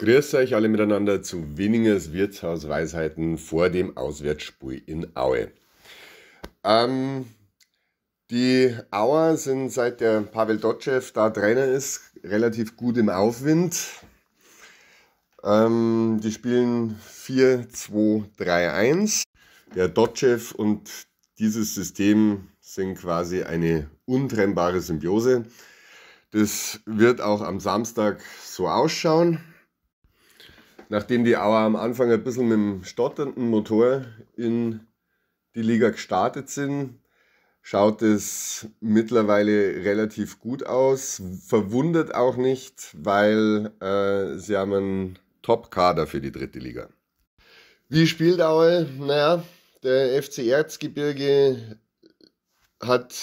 Grüß euch alle miteinander zu Winningers Wirtshausweisheiten vor dem Auswärtsspiel in Aue. Ähm, die Auer sind seit der Pavel Dotschew da Trainer ist, relativ gut im Aufwind. Ähm, die spielen 4-2-3-1. Der Dotschew und dieses System sind quasi eine untrennbare Symbiose. Das wird auch am Samstag so ausschauen nachdem die Auer am Anfang ein bisschen mit dem stotternden Motor in die Liga gestartet sind, schaut es mittlerweile relativ gut aus. Verwundert auch nicht, weil äh, sie haben einen Top-Kader für die dritte Liga. Wie spielt Aue? Naja, der FC Erzgebirge hat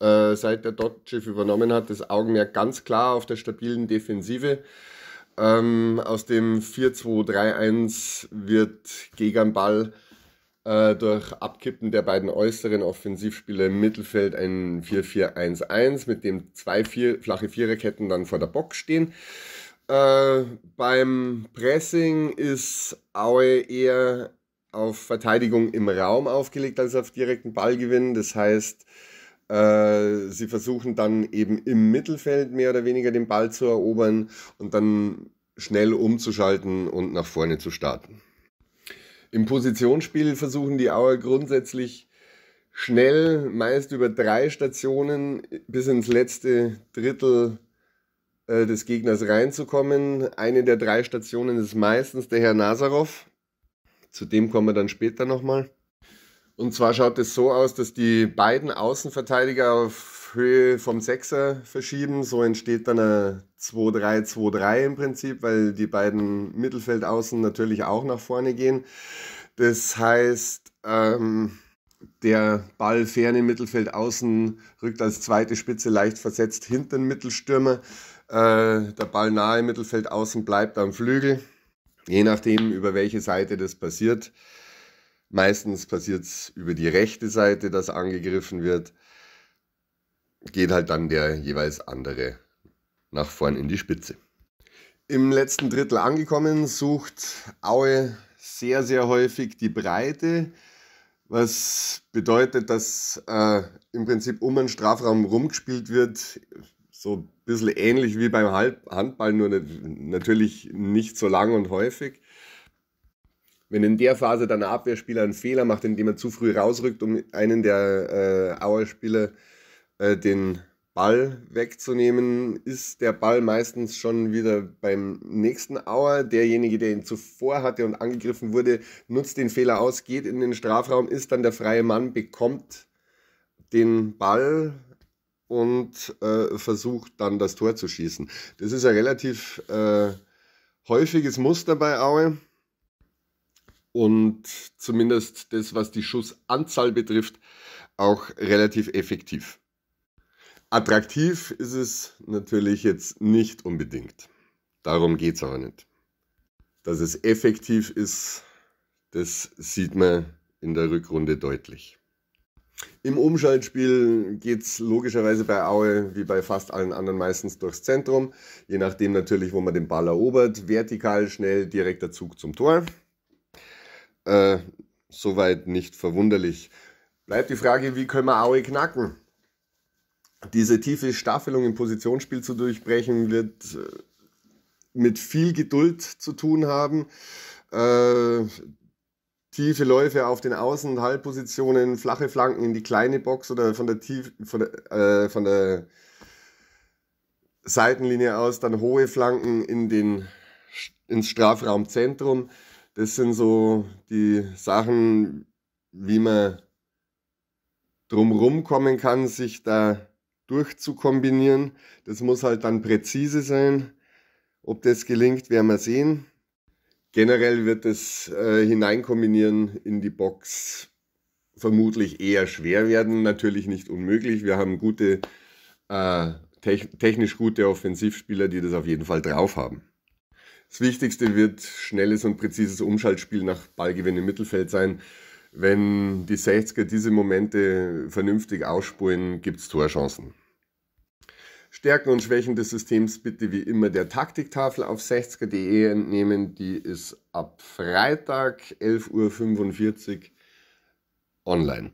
äh, seit der Dotchev übernommen hat, das Augenmerk ganz klar auf der stabilen Defensive. Ähm, aus dem 4-2-3-1 wird Gegernball äh, durch Abkippen der beiden äußeren Offensivspieler im Mittelfeld ein 4-4-1-1, mit dem zwei vier, flache Viererketten dann vor der Box stehen. Äh, beim Pressing ist Aue eher auf Verteidigung im Raum aufgelegt als auf direkten Ballgewinn. Das heißt, äh, sie versuchen dann eben im Mittelfeld mehr oder weniger den Ball zu erobern und dann schnell umzuschalten und nach vorne zu starten. Im Positionsspiel versuchen die Auer grundsätzlich schnell, meist über drei Stationen bis ins letzte Drittel äh, des Gegners reinzukommen. Eine der drei Stationen ist meistens der Herr Nazarov. Zu dem kommen wir dann später nochmal. Und zwar schaut es so aus, dass die beiden Außenverteidiger auf Höhe vom Sechser verschieben. So entsteht dann eine 2-3-2-3 im Prinzip, weil die beiden Mittelfeldaußen natürlich auch nach vorne gehen. Das heißt, ähm, der Ball ferne Mittelfeld außen rückt als zweite Spitze leicht versetzt hinter den Mittelstürmer. Äh, der Ball nahe Mittelfeld außen bleibt am Flügel. Je nachdem, über welche Seite das passiert, Meistens passiert es über die rechte Seite, dass angegriffen wird. Geht halt dann der jeweils andere nach vorn in die Spitze. Im letzten Drittel angekommen, sucht Aue sehr, sehr häufig die Breite, was bedeutet, dass äh, im Prinzip um den Strafraum rumgespielt wird, so ein bisschen ähnlich wie beim Handball, nur natürlich nicht so lang und häufig wenn in der Phase dann ein Abwehrspieler einen Fehler macht, indem er zu früh rausrückt, um einen der äh, Auerspieler äh, den Ball wegzunehmen, ist der Ball meistens schon wieder beim nächsten Auer. Derjenige, der ihn zuvor hatte und angegriffen wurde, nutzt den Fehler aus, geht in den Strafraum, ist dann der freie Mann, bekommt den Ball und äh, versucht dann das Tor zu schießen. Das ist ein relativ äh, häufiges Muster bei Aue und zumindest das, was die Schussanzahl betrifft, auch relativ effektiv. Attraktiv ist es natürlich jetzt nicht unbedingt. Darum geht es aber nicht. Dass es effektiv ist, das sieht man in der Rückrunde deutlich. Im Umschaltspiel geht es logischerweise bei Aue wie bei fast allen anderen meistens durchs Zentrum, je nachdem natürlich, wo man den Ball erobert. Vertikal, schnell, direkter Zug zum Tor. Äh, soweit nicht verwunderlich. Bleibt die Frage, wie können wir Aue knacken? Diese tiefe Staffelung im Positionsspiel zu durchbrechen, wird äh, mit viel Geduld zu tun haben. Äh, tiefe Läufe auf den Außen- und Halbpositionen, flache Flanken in die kleine Box oder von der, Tief von der, äh, von der Seitenlinie aus, dann hohe Flanken in den, ins Strafraumzentrum das sind so die Sachen, wie man drumrum kommen kann, sich da durchzukombinieren. Das muss halt dann präzise sein. Ob das gelingt, werden wir sehen. Generell wird das äh, Hineinkombinieren in die Box vermutlich eher schwer werden. Natürlich nicht unmöglich. Wir haben gute, äh, technisch gute Offensivspieler, die das auf jeden Fall drauf haben. Das Wichtigste wird schnelles und präzises Umschaltspiel nach Ballgewinn im Mittelfeld sein. Wenn die 60er diese Momente vernünftig ausspulen, gibt es Torchancen. Stärken und Schwächen des Systems bitte wie immer der Taktiktafel auf 60er.de entnehmen. Die ist ab Freitag 11.45 Uhr online.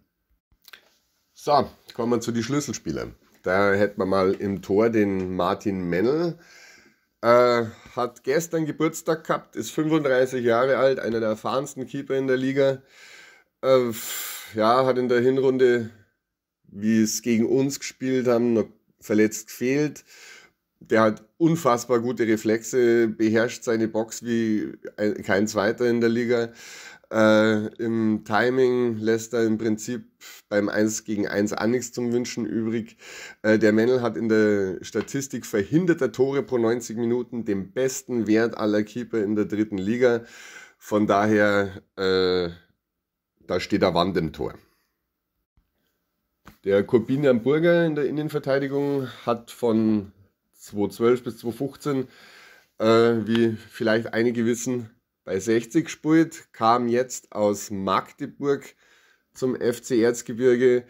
So, kommen wir zu den Schlüsselspielern. Da hätten wir mal im Tor den Martin Mennel. Äh, hat gestern Geburtstag gehabt, ist 35 Jahre alt, einer der erfahrensten Keeper in der Liga. Äh, ja, hat in der Hinrunde, wie es gegen uns gespielt haben, noch verletzt gefehlt. Der hat unfassbar gute Reflexe, beherrscht seine Box wie kein zweiter in der Liga. Äh, Im Timing lässt er im Prinzip beim 1 gegen 1 auch nichts zum Wünschen übrig. Äh, der Männel hat in der Statistik verhinderter Tore pro 90 Minuten den besten Wert aller Keeper in der dritten Liga. Von daher, äh, da steht der Wand im Tor. Der Corbinian Burger in der Innenverteidigung hat von 2012 bis 2015, äh, wie vielleicht einige wissen, bei 60 gespielt, kam jetzt aus Magdeburg zum FC Erzgebirge.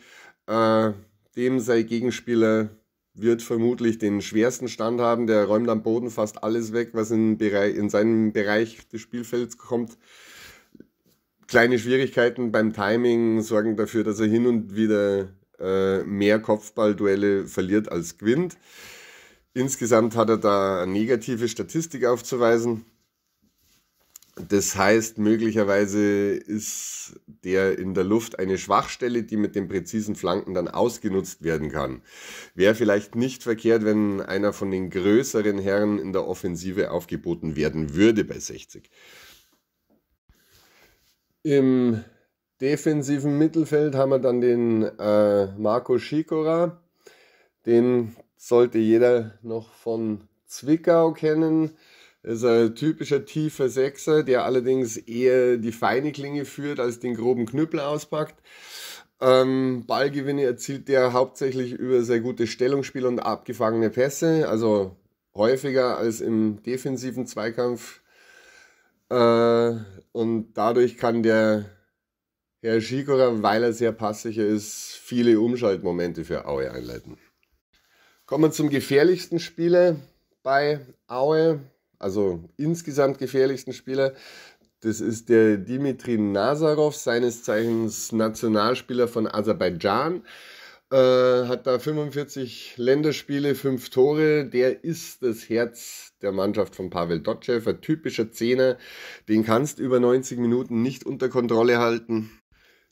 Äh, dem sei Gegenspieler wird vermutlich den schwersten Stand haben. Der räumt am Boden fast alles weg, was in, Bereich, in seinen Bereich des Spielfelds kommt. Kleine Schwierigkeiten beim Timing sorgen dafür, dass er hin und wieder äh, mehr Kopfballduelle verliert als gewinnt. Insgesamt hat er da eine negative Statistik aufzuweisen. Das heißt, möglicherweise ist der in der Luft eine Schwachstelle, die mit den präzisen Flanken dann ausgenutzt werden kann. Wäre vielleicht nicht verkehrt, wenn einer von den größeren Herren in der Offensive aufgeboten werden würde bei 60. Im defensiven Mittelfeld haben wir dann den äh, Marco Schikora. Den sollte jeder noch von Zwickau kennen ist ein typischer tiefer Sechser, der allerdings eher die feine Klinge führt, als den groben Knüppel auspackt. Ähm, Ballgewinne erzielt der hauptsächlich über sehr gute Stellungsspiel und abgefangene Pässe, also häufiger als im defensiven Zweikampf. Äh, und dadurch kann der Herr Schikora, weil er sehr passsicher ist, viele Umschaltmomente für Aue einleiten. Kommen wir zum gefährlichsten Spieler bei Aue also insgesamt gefährlichsten Spieler. Das ist der Dimitri Nazarov, seines Zeichens Nationalspieler von Aserbaidschan. Äh, hat da 45 Länderspiele, 5 Tore. Der ist das Herz der Mannschaft von Pavel Dotschew, ein typischer Zehner. Den kannst über 90 Minuten nicht unter Kontrolle halten.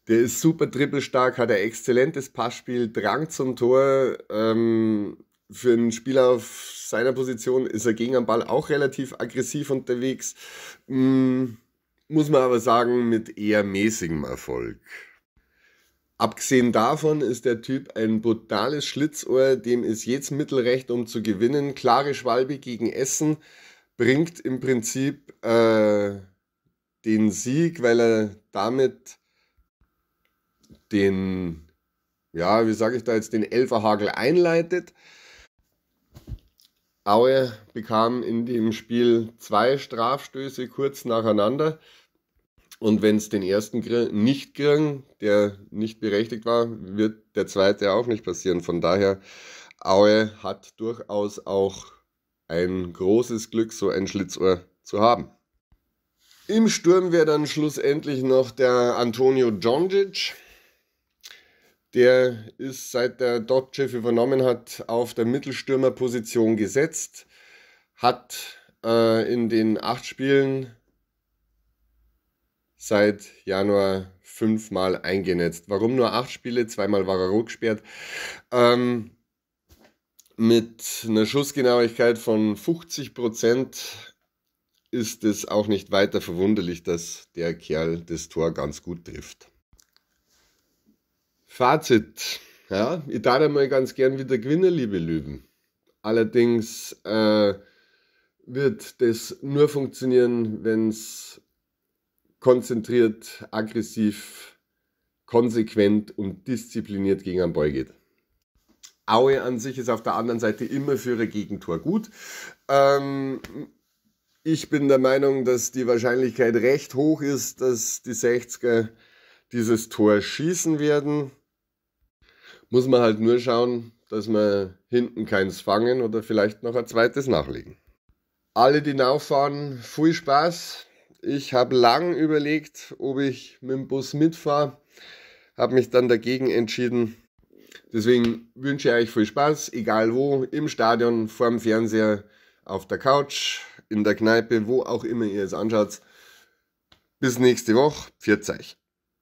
Der ist super trippelstark, hat ein exzellentes Passspiel, Drang zum Tor, ähm, für einen Spieler auf seiner Position ist er gegen den Ball auch relativ aggressiv unterwegs. Hm, muss man aber sagen, mit eher mäßigem Erfolg. Abgesehen davon ist der Typ ein brutales Schlitzohr, dem ist jetzt Mittelrecht, um zu gewinnen. Klare Schwalbe gegen Essen bringt im Prinzip äh, den Sieg, weil er damit den, ja, wie sage ich da jetzt, den Elferhagel einleitet. Aue bekam in dem Spiel zwei Strafstöße kurz nacheinander. Und wenn es den ersten nicht kriegen, der nicht berechtigt war, wird der zweite auch nicht passieren. Von daher, Aue hat durchaus auch ein großes Glück, so ein Schlitzohr zu haben. Im Sturm wäre dann schlussendlich noch der Antonio Djondic der ist seit der Dodgev übernommen hat auf der Mittelstürmerposition gesetzt, hat äh, in den acht Spielen seit Januar fünfmal eingenetzt. Warum nur acht Spiele? Zweimal war er rot gesperrt. Ähm, mit einer Schussgenauigkeit von 50 Prozent ist es auch nicht weiter verwunderlich, dass der Kerl das Tor ganz gut trifft. Fazit. Ja, ich darf einmal ganz gern wieder gewinnen, liebe Lüben. Allerdings äh, wird das nur funktionieren, wenn es konzentriert, aggressiv, konsequent und diszipliniert gegen einen Ball geht. Aue an sich ist auf der anderen Seite immer für ihr Gegentor gut. Ähm, ich bin der Meinung, dass die Wahrscheinlichkeit recht hoch ist, dass die 60er dieses Tor schießen werden. Muss man halt nur schauen, dass wir hinten keins fangen oder vielleicht noch ein zweites nachlegen. Alle, die nachfahren, viel Spaß. Ich habe lang überlegt, ob ich mit dem Bus mitfahre, habe mich dann dagegen entschieden. Deswegen wünsche ich euch viel Spaß, egal wo, im Stadion, vorm Fernseher, auf der Couch, in der Kneipe, wo auch immer ihr es anschaut. Bis nächste Woche, pfiat euch.